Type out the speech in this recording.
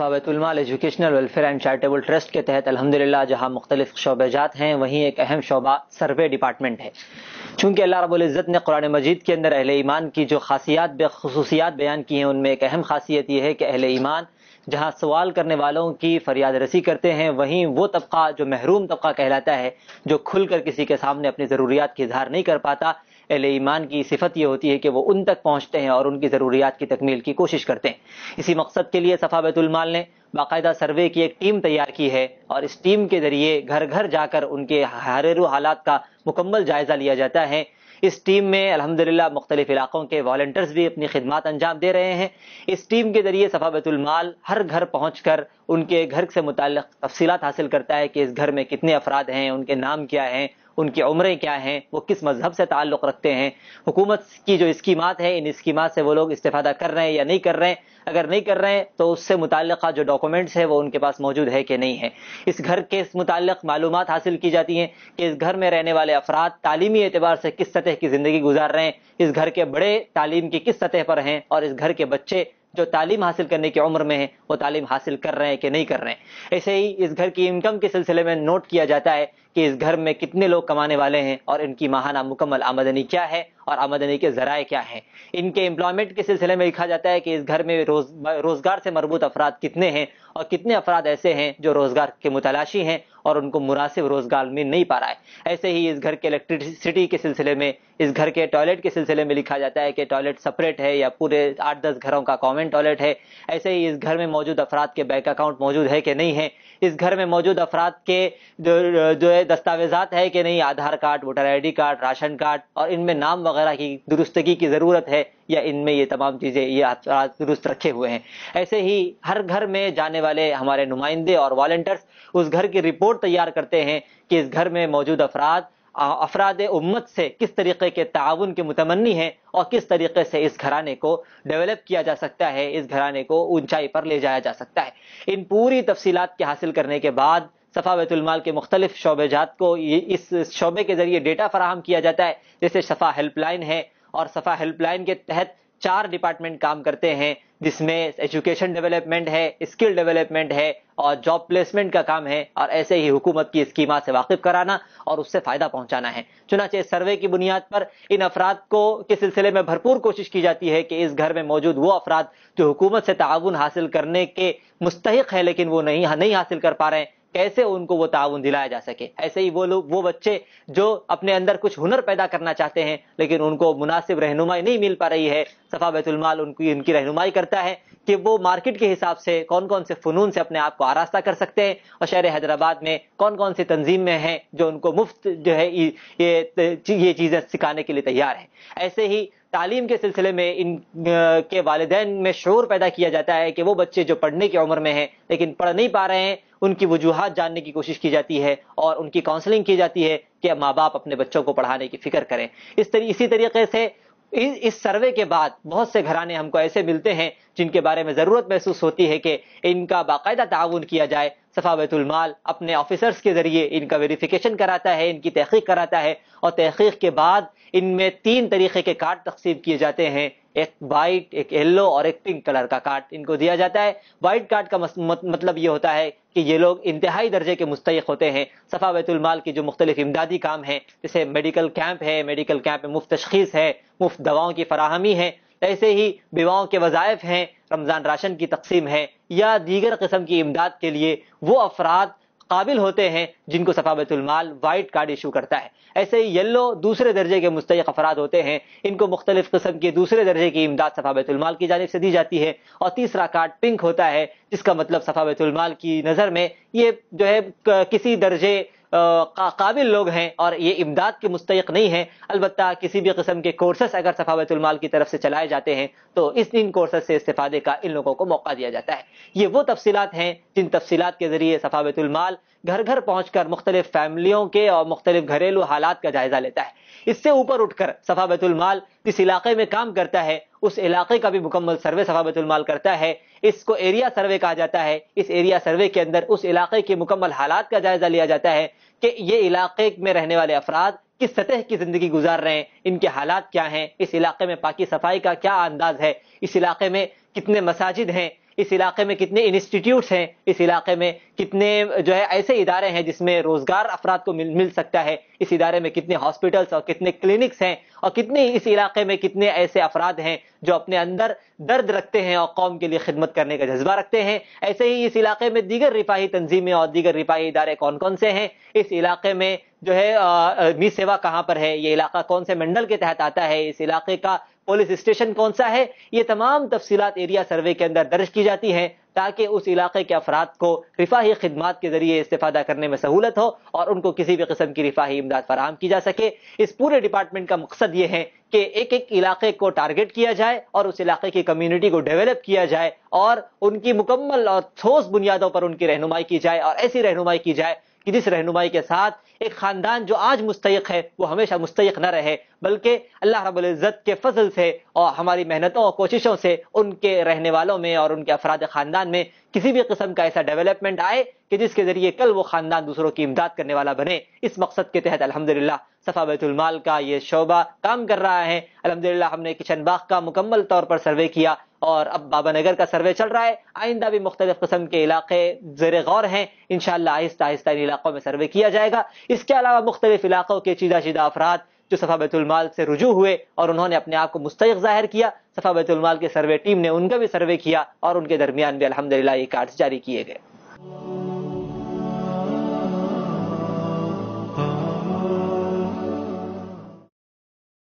بیت ul-Maal educational welfare and charitable trust کے تحت الحمدللہ جہاں مختلف شعبے جات ہیں وہیں ایک اہم شعبہ سروے ڈپارٹمنٹ ہے چونکہ اللہ رب العزت نے قرآن مجید کے اندر اہل ایمان کی جو خاصیات بے خصوصیات بیان کی ہیں ان میں ایک اہم خاصیت یہ ہے کہ اہل ایمان جہاں سوال کرنے والوں کی فریاد رسی کرتے ہیں وہیں وہ طبقہ جو محروم طبقہ کہلاتا ہے جو کھل کر کسی کے سامنے اپنی ضروریات کی اظہار نہیں کر پاتا اہل ایمان کی صفت یہ ہوتی ہے کہ وہ ان تک پہنچتے ہیں اور ان کی ضروریات کی تکمیل کی کوشش کرتے ہیں اسی مقصد کے لیے صفا بیت المال نے باقاعدہ سروے کی ایک ٹیم تیار کی ہے اور اس ٹیم کے ذریعے گھر گھر جا کر ان کے ہریرو حالات کا مکمل جائزہ لیا جاتا ہے اس ٹیم میں الحمد مختلف علاقوں کے والنٹرز بھی اپنی خدمات انجام دے رہے ہیں اس ٹیم کے ذریعے صفا بیت المال ہر گھر پہنچ کر ان کے گھر سے متعلق تفصیلات حاصل کرتا ہے کہ اس گھر میں کتنے افراد ہیں ان کے نام کیا ہیں ان کی عمریں کیا ہیں وہ کس مذہب سے تعلق رکھتے ہیں حکومت کی جو اسکیمات ہیں ان اسکیمات سے وہ لوگ استفادہ کر رہے ہیں یا نہیں کر رہے ہیں اگر نہیں کر رہے ہیں تو اس سے متعلقہ جو ڈاکومنٹس ہیں وہ ان کے پاس موجود ہے کہ نہیں ہے اس گھر کے اس متعلق معلومات حاصل کی جاتی ہیں کہ اس گھر میں رہنے والے افراد تعلیمی اعتبار سے کس سطح کی زندگی گزار رہے ہیں اس گھر کے بڑے تعلیم کی کس سطح پر ہیں اور اس گھر کے بچے جو تعلیم حاصل کرنے کی عمر میں ہیں وہ تعلیم حاصل کر رہے ہیں کہ نہیں کر رہے ہیں ایسے ہی اس گھر کی انکم کے سلسلے میں نوٹ کیا جاتا ہے کہ اس گھر میں کتنے لوگ کمانے والے ہیں اور ان کی ماہانہ مکمل آمدنی کیا ہے اور آمدنی کے ذرائع کیا ہیں ان کے امپلائمنٹ کے سلسلے میں لکھا جاتا ہے کہ اس گھر میں روز روزگار سے مربوط افراد کتنے ہیں اور کتنے افراد ایسے ہیں جو روزگار کے متلاشی ہیں اور ان کو مناسب روزگار مل نہیں پا رہا ہے ایسے ہی اس گھر کے الیکٹریسٹی کے سلسلے میں اس گھر کے ٹوائلٹ کے سلسلے میں لکھا جاتا ہے کہ ٹوائلٹ سپریٹ ہے یا پورے آٹھ دس گھروں کا کامن ٹوائلٹ ہے ایسے ہی اس گھر میں موجود افراد کے بینک اکاؤنٹ موجود ہے کہ نہیں ہے اس گھر میں موجود افراد کے جو ہے دستاویزات ہے کہ نہیں Aadhaar card voter I D card ration card اور ان میں نام وغیرہ وغیرہ کی درستگی کی ضرورت ہے یا ان میں یہ تمام چیزیں یہ اثرات درست رکھے ہوئے ہیں ایسے ہی ہر گھر گھر میں جانے والے ہمارے نمائندے اور اس کی رپورٹ تیار کرتے ہیں کہ اس گھر میں موجود افراد افراد امت سے کس طریقے کے تعاون کے متمنی ہیں اور کس طریقے سے اس گھرانے کو ڈیولپ کیا جا سکتا ہے اس گھرانے کو اونچائی پر لے جایا جا سکتا ہے ان پوری تفصیلات کے حاصل کرنے کے بعد المال کے مختلف شعبے جات کو اس شعبے کے ذریعے ڈیٹا فراہم کیا جاتا ہے جیسے صفا ہیلپ لائن ہے اور صفا ہیلپ لائن کے تحت چار ڈپارٹمنٹ کام کرتے ہیں جس میں ایجوکیشن ڈیولپمنٹ ہے اسکل ڈیولپمنٹ ہے اور جاب پلیسمنٹ کا کام ہے اور ایسے ہی حکومت کی اسکیمات سے واقف کرانا اور اس سے فائدہ پہنچانا ہے چنانچہ سروے کی بنیاد پر ان افراد کو کے سلسلے میں بھرپور کوشش کی جاتی ہے کہ اس گھر میں موجود وہ افراد جو حکومت سے تعاون حاصل کرنے کے مستحق ہے لیکن وہ نہیں حاصل کر پا رہے ہیں کیسے ان کو وہ تعاون دلایا جا سکے ایسے ہی وہ وہ لوگ بچے جو اپنے اندر کچھ ہنر پیدا کرنا چاہتے ہیں لیکن ان کو مناسب رہنمائی نہیں مل پا رہی ہے صفا بیت المال ان کی ان کی رہنمائی کرتا ہے کہ وہ مارکیٹ کے حساب سے کون کون سے فنون سے اپنے آپ کو آراستہ کر سکتے ہیں اور شہر حیدرآباد میں کون کون سی میں ہیں جو ان کو مفت جو ہے یہ چیزیں سکھانے کے لیے تیار ہے ایسے ہی تعلیم کے سلسلے میں ان کے والدین میں شعور پیدا کیا جاتا ہے کہ وہ بچے جو پڑھنے کے عمر میں ہیں لیکن پڑھ نہیں پا رہے ہیں ان کی وجوہات جاننے کی کوشش کی جاتی ہے اور ان کی کاؤنسلنگ کی جاتی ہے کہ اب ماں باپ اپنے بچوں کو پڑھانے کی فکر کریں اس اسی طریقے سے اس سروے کے بعد بہت سے گھرانے ہم کو ایسے ملتے ہیں جن کے بارے میں ضرورت محسوس ہوتی ہے کہ ان کا باقاعدہ تعاون کیا جائے صفا بیت المال اپنے آفیسرس کے ذریعے ان کا ویریفیکیشن کراتا ہے ان کی تحقیق کراتا ہے اور تحقیق کے بعد ان میں تین طریقے کے کارڈ تقسیم کیے جاتے ہیں ایک وائٹ ایک یلو اور ایک پنک کلر کا کارڈ ان کو دیا جاتا ہے وائٹ کارڈ کا مطلب یہ ہوتا ہے کہ یہ لوگ انتہائی درجے کے مستحق ہوتے ہیں صفا بیت المال کی جو مختلف امدادی کام ہیں جیسے میڈیکل کیمپ ہے میڈیکل کیمپ میں مفت تشخیص ہے مفت دواؤں کی فراہمی ہے ایسے ہی بیواؤں کے وظائف ہیں رمضان راشن کی تقسیم ہے یا دیگر قسم کی امداد کے لیے وہ افراد قابل ہوتے ہیں جن کو صفابت المال وائٹ کارڈ ایشو کرتا ہے ایسے ہی یلو دوسرے درجے کے مستحق افراد ہوتے ہیں ان کو مختلف قسم کے دوسرے درجے کی امداد صفابت المال کی جانب سے دی جاتی ہے اور تیسرا کارڈ پنک ہوتا ہے جس کا مطلب صفابت المال کی نظر میں یہ جو ہے کسی درجے قابل لوگ ہیں اور یہ امداد کے مستحق نہیں ہیں البتہ کسی بھی قسم کے کورسز اگر صفاوت المال کی طرف سے چلائے جاتے ہیں تو اس ان کورسز سے استفادے کا ان لوگوں کو موقع دیا جاتا ہے یہ وہ تفصیلات ہیں جن تفصیلات کے ذریعے صفاوت المال گھر گھر پہنچ کر مختلف فیملیوں کے اور مختلف گھریلو حالات کا جائزہ لیتا ہے اس سے اوپر اٹھ کر صفا بیت المال اس علاقے میں کام کرتا ہے اس علاقے کا بھی مکمل سروے المال کرتا ہے اس کو ایریا سروے کہا جاتا ہے اس ایریا سروے کے اندر اس علاقے کے مکمل حالات کا جائزہ لیا جاتا ہے کہ یہ علاقے میں رہنے والے افراد کس سطح کی زندگی گزار رہے ہیں ان کے حالات کیا ہیں اس علاقے میں پاکی صفائی کا کیا انداز ہے اس علاقے میں کتنے مساجد ہیں اس علاقے میں کتنے انسٹیٹیوٹس ہیں اس علاقے میں کتنے جو ہے ایسے ادارے ہیں جس میں روزگار افراد کو مل مل سکتا ہے اس ادارے میں کتنے ہاسپٹلس اور کتنے کلینکس ہیں اور کتنے اس علاقے میں کتنے ایسے افراد ہیں جو اپنے اندر درد رکھتے ہیں اور قوم کے لیے خدمت کرنے کا جذبہ رکھتے ہیں ایسے ہی اس علاقے میں دیگر رفاہی تنظیمیں اور دیگر رفاہی ادارے کون کون سے ہیں اس علاقے میں جو ہے می سیوا کہاں پر ہے یہ علاقہ کون سے منڈل کے تحت آتا ہے اس علاقے کا پولیس اسٹیشن کون سا ہے یہ تمام تفصیلات ایریا سروے کے اندر درج کی جاتی ہیں تاکہ اس علاقے کے افراد کو رفاہی خدمات کے ذریعے استفادہ کرنے میں سہولت ہو اور ان کو کسی بھی قسم کی رفاہی امداد فراہم کی جا سکے اس پورے ڈپارٹمنٹ کا مقصد یہ ہے کہ ایک ایک علاقے کو ٹارگٹ کیا جائے اور اس علاقے کی کمیونٹی کو ڈیولپ کیا جائے اور ان کی مکمل اور ٹھوس بنیادوں پر ان کی رہنمائی کی جائے اور ایسی رہنمائی کی جائے کہ جس رہنمائی کے ساتھ ایک خاندان جو آج مستحق ہے وہ ہمیشہ مستحق نہ رہے بلکہ اللہ رب العزت کے فضل سے اور ہماری محنتوں اور کوششوں سے ان کے رہنے والوں میں اور ان کے افراد خاندان میں کسی بھی قسم کا ایسا ڈیولپمنٹ آئے کہ جس کے ذریعے کل وہ خاندان دوسروں کی امداد کرنے والا بنے اس مقصد کے تحت الحمد للہ بیت المال کا یہ شعبہ کام کر رہا ہے الحمد ہم نے کچن باغ کا مکمل طور پر سروے کیا اور اب بابا نگر کا سروے چل رہا ہے آئندہ بھی مختلف قسم کے علاقے زیر غور ہیں انشاءاللہ آہستہ آہستہ ان علاقوں میں سروے کیا جائے گا اس کے علاوہ مختلف علاقوں کے چیدہ چیدہ افراد جو صفا بیت المال سے رجوع ہوئے اور انہوں نے اپنے آپ کو مستحق ظاہر کیا صفا بیت المال کے سروے ٹیم نے ان کا بھی سروے کیا اور ان کے درمیان بھی الحمدللہ یہ کارڈز جاری کیے گئے